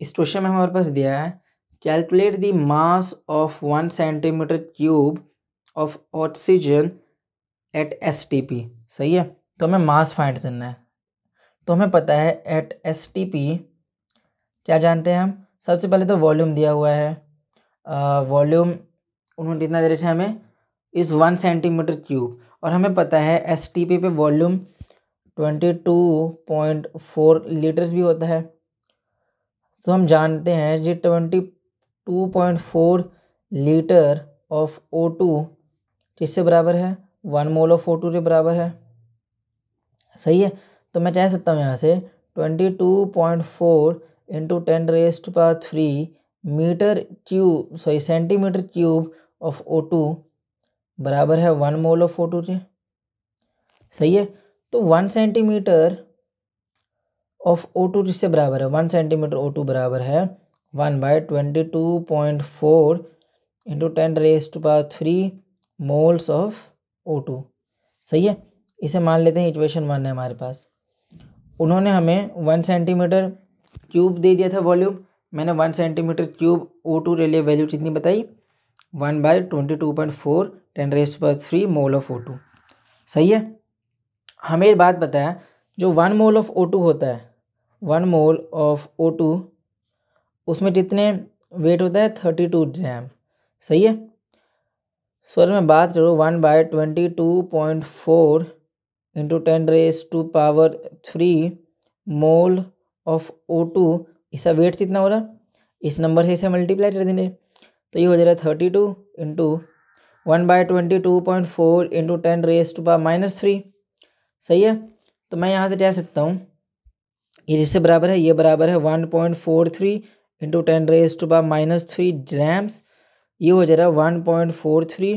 इस क्वेश्चन में हमारे पास दिया है calculate the mass of one centimetre cube of oxygen at S T P सही है तो हमें मास फाइंड करना है तो हमें पता है एट एस टी पी क्या जानते हैं हम सबसे पहले तो वॉल्यूम दिया हुआ है वॉल्यूम उन्होंने कितना दे रखा है हमें इस वन सेंटीमीटर क्यूब और हमें पता है एस टी पी पे volume twenty two point four litres भी होता है तो हम जानते हैं जी twenty two point four litre of O two किससे बराबर है one mole of O two के बराबर है सही है तो मैं कह सकता हूँ यहाँ से twenty two point four into ten raised power three metre cube sorry centimetre cube of O two बराबर है one mole of O two के सही है तो one centimetre of O two जिससे बराबर है वन सेंटीमीटर ओ टू बराबर है one by twenty two point four into ten raise to power three moles of O two सही है इसे मान लेते हैं इक्वेशन वन है हमारे पास उन्होंने हमें वन सेंटीमीटर क्यूब दे दिया था वॉल्यूम मैंने one centimetre cube O two के लिए वैल्यू कितनी बताई one by twenty two point four ten raise to power three mole of O two सही है हमें बात बताया जो one mole of O two होता है one mole of O two उसमें कितने वेट होता है थर्टी टू ग्राम सही है सॉरी मैं बात करूँ one by twenty two point four into ten raise to power three mole of O two इसका वेट कितना हो रहा इस नंबर से इसे मल्टीप्लाई कर देंगे तो ये हो जा रहा है thirty two into one by twenty two point four into ten raise to power minus three सही है तो मैं यहाँ से कह सकता हूँ ये जिससे बराबर है ये बराबर है one point four three into ten raise to बा माइनस थ्री ग्राम्स ये हो जा रहा है one point four three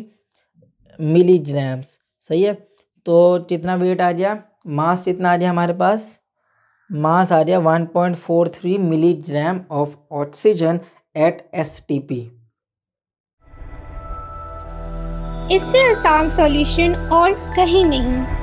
milligrams सही है तो कितना वेट आ गया मास कितना आ गया हमारे पास मास आ गया one point four three milligram of oxygen at S T P इससे आसान सॉल्यूशन और कहीं नहीं